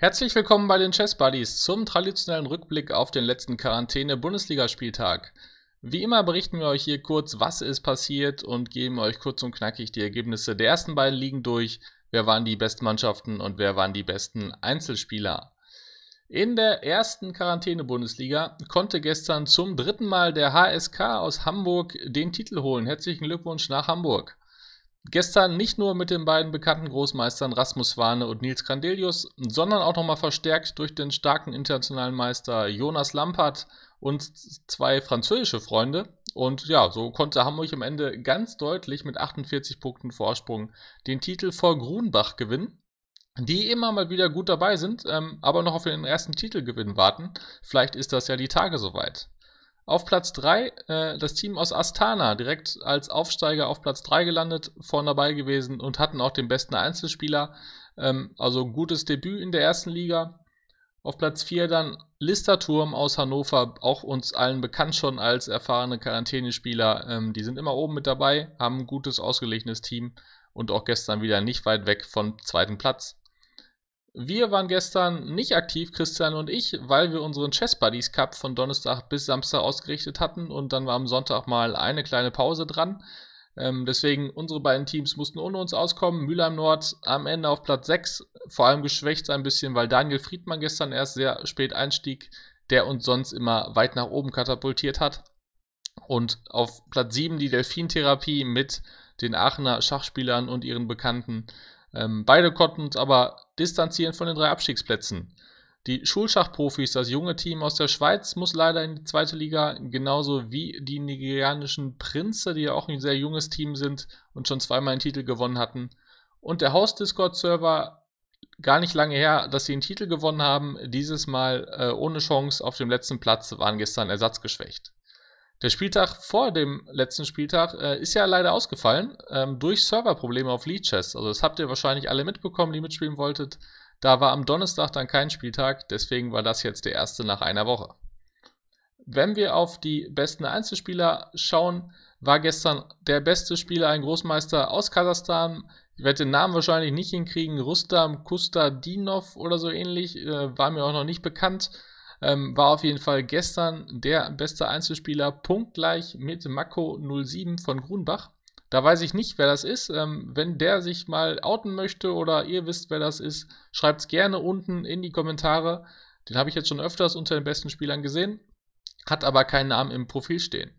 Herzlich willkommen bei den Chess Buddies zum traditionellen Rückblick auf den letzten Quarantäne-Bundesligaspieltag. Wie immer berichten wir euch hier kurz, was ist passiert und geben euch kurz und knackig die Ergebnisse der ersten beiden Ligen durch. Wer waren die besten Mannschaften und wer waren die besten Einzelspieler? In der ersten Quarantäne-Bundesliga konnte gestern zum dritten Mal der HSK aus Hamburg den Titel holen. Herzlichen Glückwunsch nach Hamburg. Gestern nicht nur mit den beiden bekannten Großmeistern Rasmus Warne und Nils Grandelius, sondern auch nochmal verstärkt durch den starken internationalen Meister Jonas Lampert und zwei französische Freunde. Und ja, so konnte Hamburg am Ende ganz deutlich mit 48 Punkten Vorsprung den Titel vor Grunbach gewinnen, die immer mal wieder gut dabei sind, ähm, aber noch auf den ersten Titelgewinn warten. Vielleicht ist das ja die Tage soweit. Auf Platz 3 äh, das Team aus Astana, direkt als Aufsteiger auf Platz 3 gelandet, vorne dabei gewesen und hatten auch den besten Einzelspieler. Ähm, also ein gutes Debüt in der ersten Liga. Auf Platz 4 dann Listerturm aus Hannover, auch uns allen bekannt schon als erfahrene Quarantänespieler. Ähm, die sind immer oben mit dabei, haben ein gutes, ausgeglichenes Team und auch gestern wieder nicht weit weg vom zweiten Platz. Wir waren gestern nicht aktiv, Christian und ich, weil wir unseren Chess Buddies Cup von Donnerstag bis Samstag ausgerichtet hatten und dann war am Sonntag mal eine kleine Pause dran. Ähm, deswegen unsere beiden Teams mussten ohne uns auskommen. Mülheim Nord am Ende auf Platz 6, vor allem geschwächt ein bisschen, weil Daniel Friedmann gestern erst sehr spät einstieg, der uns sonst immer weit nach oben katapultiert hat. Und auf Platz 7 die Delfintherapie mit den Aachener Schachspielern und ihren Bekannten ähm, beide konnten uns aber distanzieren von den drei Abstiegsplätzen. Die Schulschachprofis, das junge Team aus der Schweiz, muss leider in die zweite Liga, genauso wie die nigerianischen Prinze, die ja auch ein sehr junges Team sind und schon zweimal einen Titel gewonnen hatten. Und der Haus-Discord-Server, gar nicht lange her, dass sie einen Titel gewonnen haben, dieses Mal äh, ohne Chance auf dem letzten Platz, waren gestern ersatzgeschwächt. Der Spieltag vor dem letzten Spieltag äh, ist ja leider ausgefallen ähm, durch Serverprobleme auf Chess. Also das habt ihr wahrscheinlich alle mitbekommen, die mitspielen wolltet. Da war am Donnerstag dann kein Spieltag, deswegen war das jetzt der erste nach einer Woche. Wenn wir auf die besten Einzelspieler schauen, war gestern der beste Spieler ein Großmeister aus Kasachstan. Ich werde den Namen wahrscheinlich nicht hinkriegen. Rustam Kustadinov oder so ähnlich, äh, war mir auch noch nicht bekannt. Ähm, war auf jeden Fall gestern der beste Einzelspieler, punktgleich mit Mako 07 von Grunbach. Da weiß ich nicht, wer das ist. Ähm, wenn der sich mal outen möchte oder ihr wisst, wer das ist, schreibt es gerne unten in die Kommentare. Den habe ich jetzt schon öfters unter den besten Spielern gesehen, hat aber keinen Namen im Profil stehen.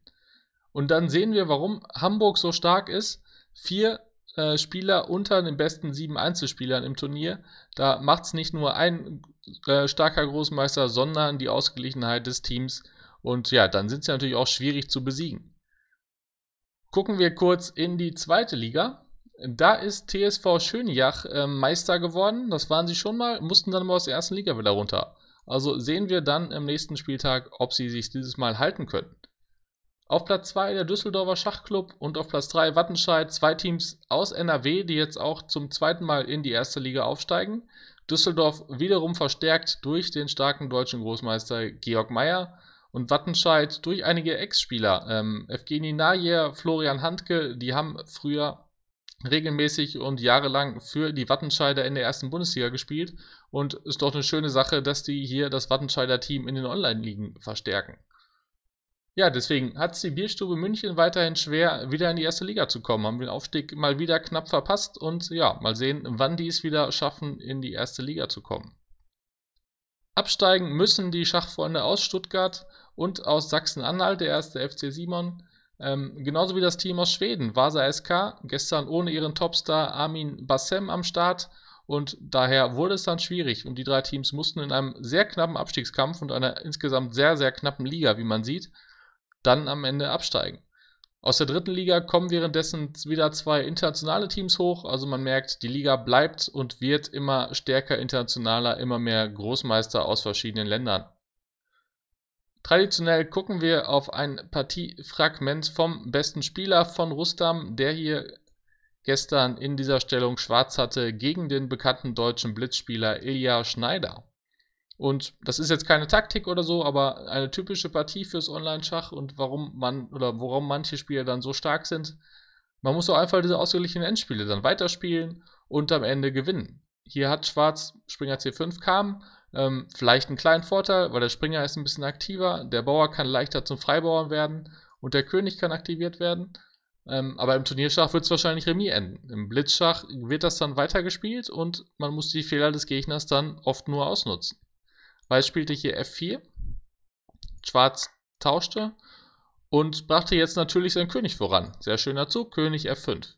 Und dann sehen wir, warum Hamburg so stark ist. Vier äh, Spieler unter den besten sieben Einzelspielern im Turnier. Da macht es nicht nur ein äh, starker Großmeister, sondern die Ausgeglichenheit des Teams. Und ja, dann sind sie natürlich auch schwierig zu besiegen. Gucken wir kurz in die zweite Liga. Da ist TSV Schönjach äh, Meister geworden. Das waren sie schon mal, mussten dann aber aus der ersten Liga wieder runter. Also sehen wir dann im nächsten Spieltag, ob sie sich dieses Mal halten können. Auf Platz 2 der Düsseldorfer Schachclub und auf Platz 3 Wattenscheid, zwei Teams aus NRW, die jetzt auch zum zweiten Mal in die erste Liga aufsteigen. Düsseldorf wiederum verstärkt durch den starken deutschen Großmeister Georg Meyer und Wattenscheid durch einige Ex-Spieler. Ähm, Evgeni Najer, Florian Handke, die haben früher regelmäßig und jahrelang für die Wattenscheider in der ersten Bundesliga gespielt und ist doch eine schöne Sache, dass die hier das Wattenscheider Team in den Online-Ligen verstärken. Ja, deswegen hat es die Bierstube München weiterhin schwer, wieder in die erste Liga zu kommen. Haben den Aufstieg mal wieder knapp verpasst und ja, mal sehen, wann die es wieder schaffen, in die erste Liga zu kommen. Absteigen müssen die Schachfreunde aus Stuttgart und aus Sachsen-Anhalt, der erste FC Simon. Ähm, genauso wie das Team aus Schweden, Vasa SK, gestern ohne ihren Topstar Armin Bassem am Start. Und daher wurde es dann schwierig. Und die drei Teams mussten in einem sehr knappen Abstiegskampf und einer insgesamt sehr, sehr knappen Liga, wie man sieht, dann am Ende absteigen. Aus der dritten Liga kommen währenddessen wieder zwei internationale Teams hoch. Also man merkt, die Liga bleibt und wird immer stärker internationaler, immer mehr Großmeister aus verschiedenen Ländern. Traditionell gucken wir auf ein Partiefragment vom besten Spieler von Rustam, der hier gestern in dieser Stellung schwarz hatte gegen den bekannten deutschen Blitzspieler Ilya Schneider. Und das ist jetzt keine Taktik oder so, aber eine typische Partie fürs Online-Schach und warum man oder warum manche Spieler dann so stark sind. Man muss auch einfach diese ausgeglichenen Endspiele dann weiterspielen und am Ende gewinnen. Hier hat Schwarz Springer C5 kam, ähm, vielleicht einen kleinen Vorteil, weil der Springer ist ein bisschen aktiver, der Bauer kann leichter zum Freibauern werden und der König kann aktiviert werden. Ähm, aber im Turnierschach wird es wahrscheinlich Remis enden. Im Blitzschach wird das dann weitergespielt und man muss die Fehler des Gegners dann oft nur ausnutzen. Weiß spielte hier F4, Schwarz tauschte und brachte jetzt natürlich seinen König voran. Sehr schöner Zug, König F5.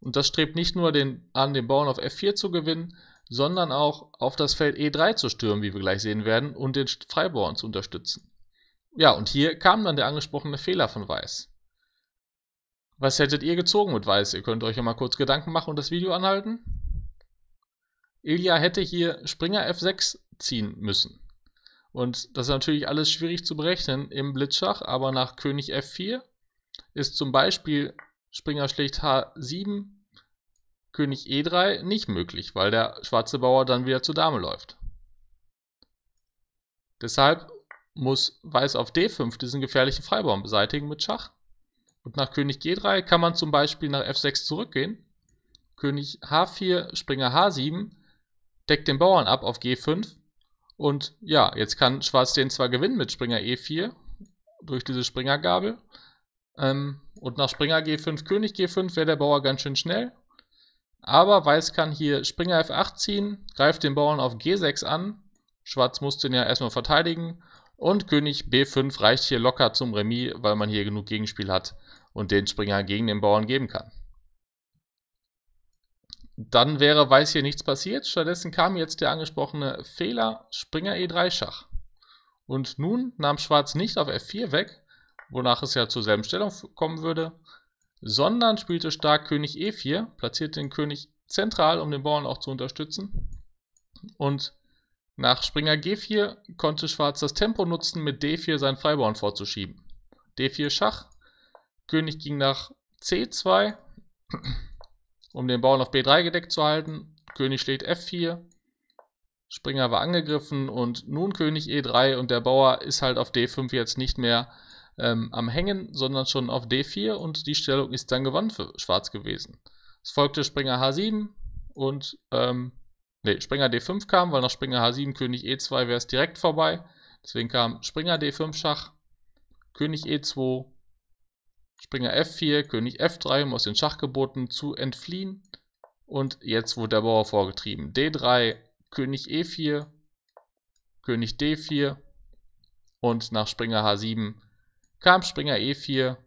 Und das strebt nicht nur den, an, den Bauern auf F4 zu gewinnen, sondern auch auf das Feld E3 zu stürmen, wie wir gleich sehen werden, und den Freibauern zu unterstützen. Ja, und hier kam dann der angesprochene Fehler von Weiß. Was hättet ihr gezogen mit Weiß? Ihr könnt euch ja mal kurz Gedanken machen und das Video anhalten. Ilja hätte hier Springer F6 ziehen müssen. Und das ist natürlich alles schwierig zu berechnen im Blitzschach, aber nach König F4 ist zum Beispiel Springer schlägt H7, König E3 nicht möglich, weil der schwarze Bauer dann wieder zur Dame läuft. Deshalb muss Weiß auf D5 diesen gefährlichen Freibaum beseitigen mit Schach. Und nach König G3 kann man zum Beispiel nach F6 zurückgehen. König H4, Springer H7 deckt den Bauern ab auf G5 und ja, jetzt kann Schwarz den zwar gewinnen mit Springer E4 durch diese Springergabel. Ähm, und nach Springer G5, König G5 wäre der Bauer ganz schön schnell. Aber Weiß kann hier Springer F8 ziehen, greift den Bauern auf G6 an. Schwarz muss den ja erstmal verteidigen. Und König B5 reicht hier locker zum Remis, weil man hier genug Gegenspiel hat und den Springer gegen den Bauern geben kann dann wäre weiß hier nichts passiert. Stattdessen kam jetzt der angesprochene Fehler Springer E3 Schach. Und nun nahm Schwarz nicht auf F4 weg, wonach es ja zur selben Stellung kommen würde, sondern spielte stark König E4, platzierte den König zentral, um den Bauern auch zu unterstützen. Und nach Springer G4 konnte Schwarz das Tempo nutzen, mit D4 seinen Freibauern vorzuschieben. D4 Schach, König ging nach C2 um den Bauern auf B3 gedeckt zu halten. König steht F4. Springer war angegriffen und nun König E3 und der Bauer ist halt auf D5 jetzt nicht mehr ähm, am Hängen, sondern schon auf D4 und die Stellung ist dann gewonnen für Schwarz gewesen. Es folgte Springer H7 und ähm, nee, Springer D5 kam, weil nach Springer H7 König E2 wäre es direkt vorbei. Deswegen kam Springer D5 Schach, König E2, Springer F4, König F3, um aus den Schachgeboten zu entfliehen. Und jetzt wurde der Bauer vorgetrieben. D3, König E4, König D4 und nach Springer H7 kam Springer E4,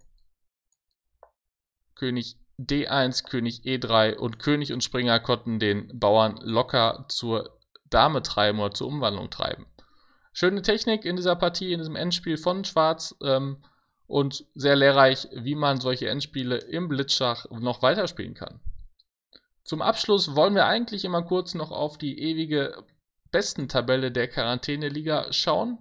König D1, König E3 und König und Springer konnten den Bauern locker zur Dame treiben oder zur Umwandlung treiben. Schöne Technik in dieser Partie, in diesem Endspiel von Schwarz. Ähm, und sehr lehrreich, wie man solche Endspiele im Blitzschach noch weiterspielen kann. Zum Abschluss wollen wir eigentlich immer kurz noch auf die ewige Bestentabelle der Quarantäneliga schauen.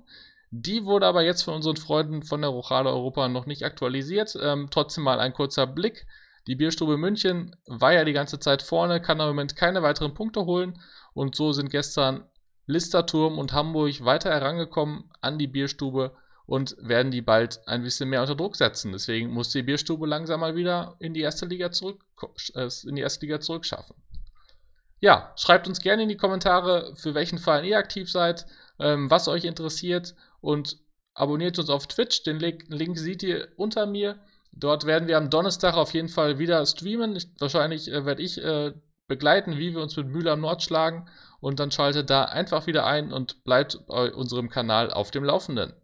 Die wurde aber jetzt von unseren Freunden von der Rochade Europa noch nicht aktualisiert. Ähm, trotzdem mal ein kurzer Blick. Die Bierstube München war ja die ganze Zeit vorne, kann im Moment keine weiteren Punkte holen. Und so sind gestern Listerturm und Hamburg weiter herangekommen an die Bierstube und werden die bald ein bisschen mehr unter Druck setzen. Deswegen muss die Bierstube langsam mal wieder in die erste Liga zurück in die erste Liga zurückschaffen. Ja, schreibt uns gerne in die Kommentare, für welchen Fall ihr aktiv seid, ähm, was euch interessiert und abonniert uns auf Twitch. Den Link, Link seht ihr unter mir. Dort werden wir am Donnerstag auf jeden Fall wieder streamen. Ich, wahrscheinlich äh, werde ich äh, begleiten, wie wir uns mit Mühle am Nord schlagen. Und dann schaltet da einfach wieder ein und bleibt bei unserem Kanal auf dem Laufenden.